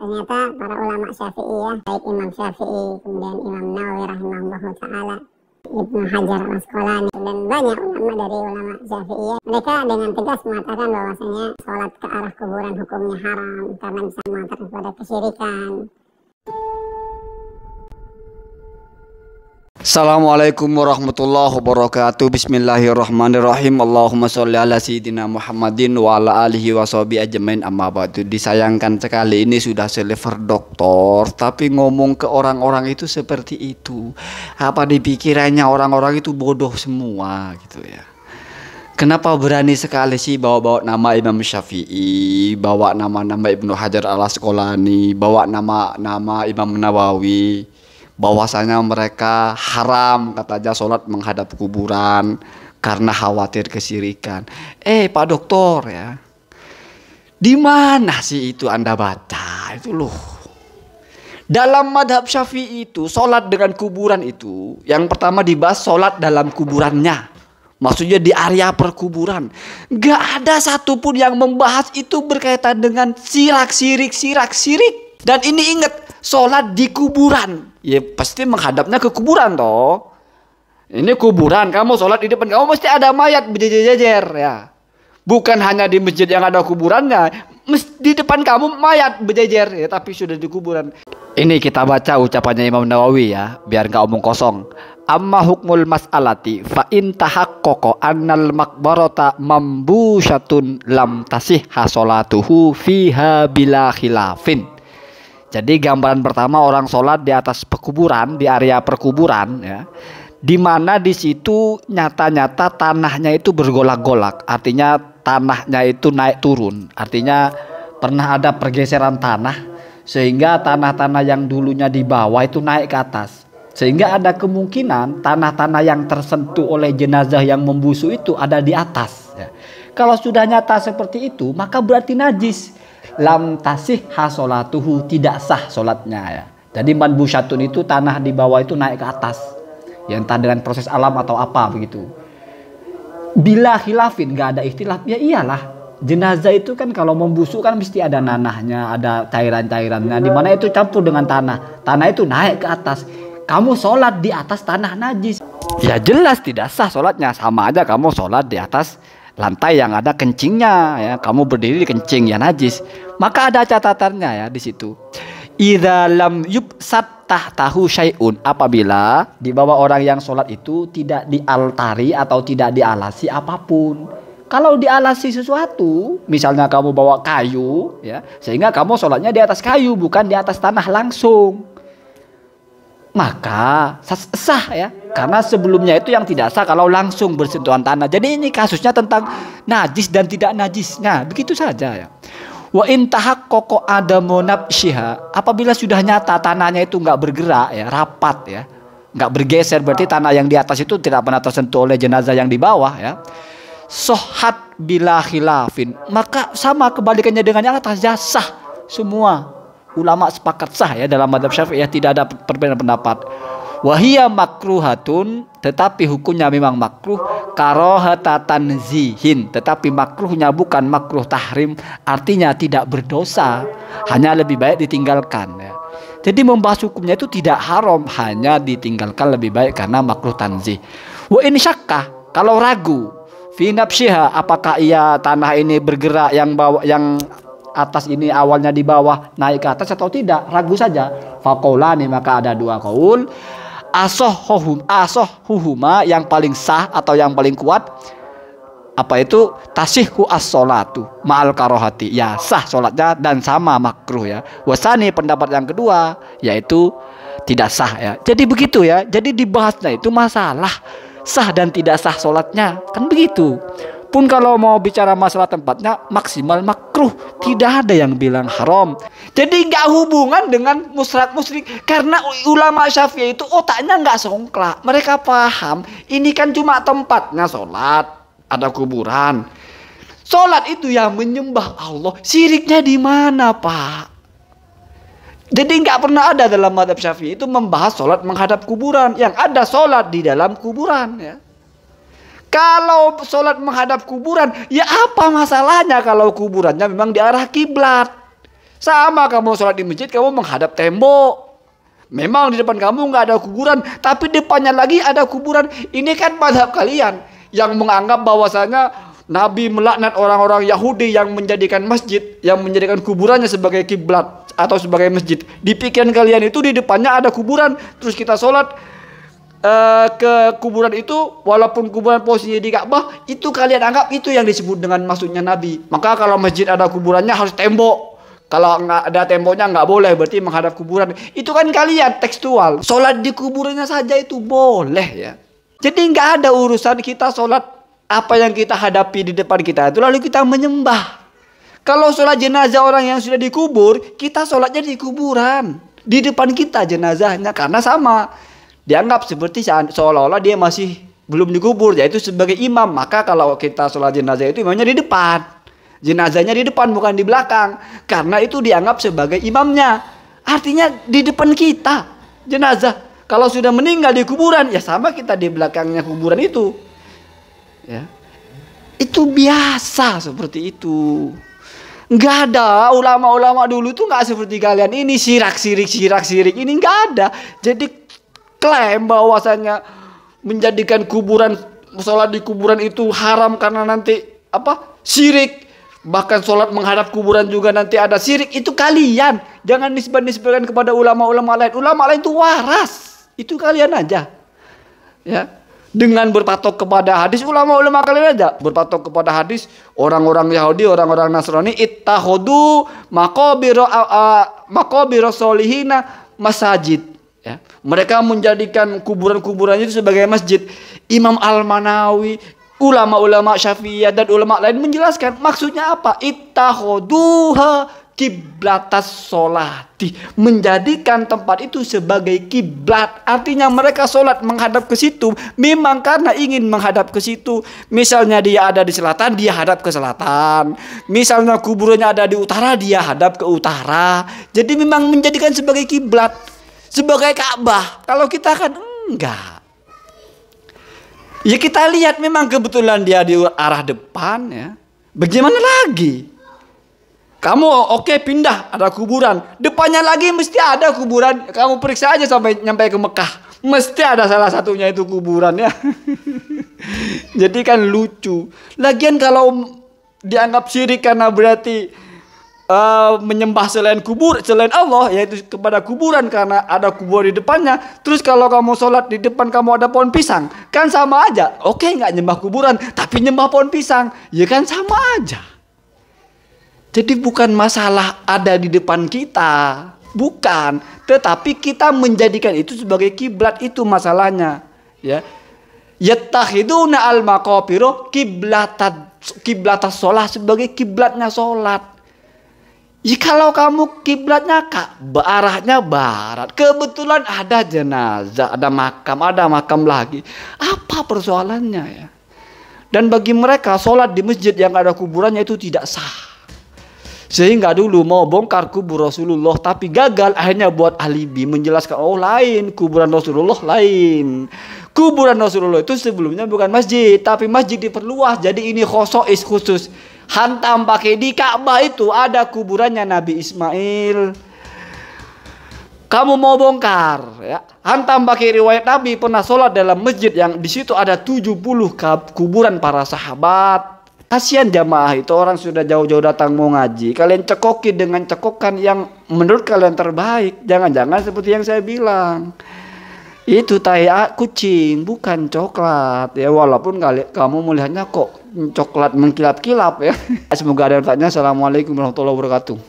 ternyata para ulama syafi'i ya baik Imam Syafi'i kemudian Imam Nawawi rahimahullah taala Ibnu Hajar al Asqalani dan banyak ulama dari ulama Syafi'i ya. mereka dengan tegas mengatakan bahwasanya sholat ke arah kuburan hukumnya haram karena bisa mengantar kepada kesyirikan Assalamualaikum warahmatullahi wabarakatuh Bismillahirrahmanirrahim Allahumma sholli ala sayyidina Muhammadin wa ala alihi wa sahbihi ajmain amma ba'du Disayangkan sekali ini sudah seliver doktor Tapi ngomong ke orang-orang itu seperti itu Apa dipikirannya orang-orang itu bodoh semua gitu ya Kenapa berani sekali sih bawa-bawa nama Imam Syafi'i, bawa nama-nama Ibnu Hajar al Asqalani, bawa nama-nama Imam Nawawi, bahwasanya mereka haram katanya solat sholat menghadap kuburan karena khawatir kesirikan. Eh Pak Dokter ya, di mana sih itu Anda baca itu loh. Dalam madhab syafi'i itu sholat dengan kuburan itu yang pertama dibahas sholat dalam kuburannya. Maksudnya di area perkuburan. Gak ada satupun yang membahas itu berkaitan dengan sirak, sirik, sirak, sirik. Dan ini ingat sholat di kuburan. Ya pasti menghadapnya ke kuburan toh. Ini kuburan, kamu sholat di depan kamu mesti ada mayat berjejer-jejer ya. Bukan hanya di masjid yang ada kuburannya, di depan kamu mayat berjejer ya, tapi sudah di kuburan. Ini kita baca ucapannya Imam Nawawi ya, biar nggak omong kosong. Amma hukmul mas'alati fa in tahaqqaqa annal maqbarata mambusyatun lam tasih hasolatuhu fiha bila khilafin. Jadi gambaran pertama orang sholat di atas perkuburan, di area perkuburan ya. Di mana di situ nyata-nyata tanahnya itu bergolak-golak, artinya tanahnya itu naik turun, artinya pernah ada pergeseran tanah sehingga tanah-tanah yang dulunya di bawah itu naik ke atas. Sehingga ada kemungkinan tanah-tanah yang tersentuh oleh jenazah yang membusu itu ada di atas. Ya. Kalau sudah nyata seperti itu, maka berarti najis lam tasih hasolatuhu tidak sah solatnya ya. Jadi manbu syatun itu tanah di bawah itu naik ke atas. Yang entah dengan proses alam atau apa begitu. Bila khilafin gak ada istilah ya iyalah. Jenazah itu kan kalau membusuk kan mesti ada nanahnya, ada cairan-cairannya. Di mana itu campur dengan tanah. Tanah itu naik ke atas. Kamu sholat di atas tanah najis. Ya jelas tidak sah sholatnya. Sama aja kamu sholat di atas lantai yang ada kencingnya ya kamu berdiri di kencing ya najis maka ada catatannya ya di situ idalam yub yubsat tah-tahu syai'un apabila di bawah orang yang sholat itu tidak dialtari atau tidak dialasi apapun kalau dialasi sesuatu misalnya kamu bawa kayu ya sehingga kamu sholatnya di atas kayu bukan di atas tanah langsung maka sah ya karena sebelumnya itu yang tidak sah kalau langsung bersentuhan tanah jadi ini kasusnya tentang najis dan tidak najis nah begitu saja ya wa intahak koko ada syiha apabila sudah nyata tanahnya itu nggak bergerak ya rapat ya nggak bergeser berarti tanah yang di atas itu tidak pernah tersentuh oleh jenazah yang di bawah ya sohat bila khilafin maka sama kebalikannya dengan yang atas jasa ya, semua ulama sepakat sah ya dalam madhab syafi'i ya tidak ada perbedaan pendapat wahia makruhatun tetapi hukumnya memang makruh karohatatan zihin tetapi makruhnya bukan makruh tahrim artinya tidak berdosa hanya lebih baik ditinggalkan ya. jadi membahas hukumnya itu tidak haram hanya ditinggalkan lebih baik karena makruh tanzih wa insyakah kalau ragu fi apakah ia tanah ini bergerak yang bawa yang atas ini awalnya di bawah naik ke atas atau tidak ragu saja fakolani maka ada dua kaul asoh hohum asoh huhuma yang paling sah atau yang paling kuat apa itu tasihku as-solatu ma'al karohati ya sah solatnya dan sama makruh ya wasani pendapat yang kedua yaitu tidak sah ya jadi begitu ya jadi dibahasnya itu masalah sah dan tidak sah solatnya kan begitu pun kalau mau bicara masalah tempatnya maksimal makruh tidak ada yang bilang haram jadi nggak hubungan dengan musrak musrik karena ulama syafi'i itu otaknya nggak songklak mereka paham ini kan cuma tempatnya sholat ada kuburan sholat itu yang menyembah Allah siriknya di mana pak jadi nggak pernah ada dalam madhab syafi'i itu membahas sholat menghadap kuburan. Yang ada sholat di dalam kuburan ya. Kalau sholat menghadap kuburan, ya apa masalahnya kalau kuburannya memang di arah kiblat? Sama kamu sholat di masjid, kamu menghadap tembok. Memang di depan kamu nggak ada kuburan, tapi depannya lagi ada kuburan. Ini kan pada kalian yang menganggap bahwasanya Nabi melaknat orang-orang Yahudi yang menjadikan masjid, yang menjadikan kuburannya sebagai kiblat atau sebagai masjid. Di pikiran kalian itu di depannya ada kuburan, terus kita sholat uh, ke kuburan itu walaupun kuburan posisinya di Ka'bah itu kalian anggap itu yang disebut dengan maksudnya Nabi maka kalau masjid ada kuburannya harus tembok kalau nggak ada temboknya nggak boleh berarti menghadap kuburan itu kan kalian tekstual sholat di kuburannya saja itu boleh ya jadi nggak ada urusan kita sholat apa yang kita hadapi di depan kita itu lalu kita menyembah kalau sholat jenazah orang yang sudah dikubur kita sholatnya di kuburan di depan kita jenazahnya karena sama dianggap seperti seolah-olah dia masih belum dikubur yaitu sebagai imam maka kalau kita sholat jenazah itu imamnya di depan jenazahnya di depan bukan di belakang karena itu dianggap sebagai imamnya artinya di depan kita jenazah kalau sudah meninggal di kuburan ya sama kita di belakangnya kuburan itu ya itu biasa seperti itu Nggak ada ulama-ulama dulu tuh nggak seperti kalian ini sirak sirik sirak sirik ini nggak ada. Jadi klaim bahwasanya menjadikan kuburan sholat di kuburan itu haram karena nanti apa syirik bahkan sholat menghadap kuburan juga nanti ada syirik itu kalian jangan nisbah-nisbahkan kepada ulama-ulama lain ulama lain itu waras itu kalian aja ya dengan berpatok kepada hadis ulama-ulama kalian aja berpatok kepada hadis orang-orang Yahudi orang-orang Nasrani ittahodu makobiro uh, makobiro solihina masajid Ya. Mereka menjadikan kuburan kuburannya itu sebagai masjid. Imam Al-Manawi, ulama-ulama Syafi'iyah dan ulama lain menjelaskan maksudnya apa? Ittakhuduha kiblatas solati menjadikan tempat itu sebagai kiblat artinya mereka solat menghadap ke situ memang karena ingin menghadap ke situ misalnya dia ada di selatan dia hadap ke selatan misalnya kuburannya ada di utara dia hadap ke utara jadi memang menjadikan sebagai kiblat sebagai Ka'bah. Kalau kita kan enggak. Ya kita lihat memang kebetulan dia di arah depan ya. Bagaimana lagi? Kamu oke okay, pindah ada kuburan. Depannya lagi mesti ada kuburan. Kamu periksa aja sampai nyampe ke Mekah. Mesti ada salah satunya itu kuburan ya. Jadi kan lucu. Lagian kalau dianggap syirik karena berarti Eh, menyembah selain kubur selain Allah yaitu kepada kuburan karena ada kubur di depannya terus kalau kamu sholat di depan kamu ada pohon pisang kan sama aja oke nggak nyembah kuburan tapi nyembah pohon pisang ya kan sama aja jadi bukan masalah ada di depan kita bukan tetapi kita menjadikan itu sebagai kiblat itu masalahnya ya yattakhiduna al maqabiro kiblatat kiblatas sholat sebagai kiblatnya sholat Jikalau kamu kiblatnya kak, arahnya barat, kebetulan ada jenazah, ada makam, ada makam lagi. Apa persoalannya ya? Dan bagi mereka sholat di masjid yang ada kuburannya itu tidak sah. Sehingga dulu mau bongkar kubur Rasulullah tapi gagal akhirnya buat alibi menjelaskan oh lain kuburan Rasulullah lain. Kuburan Rasulullah itu sebelumnya bukan masjid tapi masjid diperluas jadi ini khosok khusus hantam pakai di Ka'bah itu ada kuburannya Nabi Ismail. Kamu mau bongkar ya. Hantam pakai riwayat Nabi pernah sholat dalam masjid yang di situ ada 70 kuburan para sahabat. Kasihan jamaah itu orang sudah jauh-jauh datang mau ngaji. Kalian cekoki dengan cekokan yang menurut kalian terbaik. Jangan-jangan seperti yang saya bilang itu tai kucing bukan coklat ya walaupun kali kamu melihatnya kok coklat mengkilap-kilap ya. Semoga ada yang tanya. Assalamualaikum warahmatullahi wabarakatuh.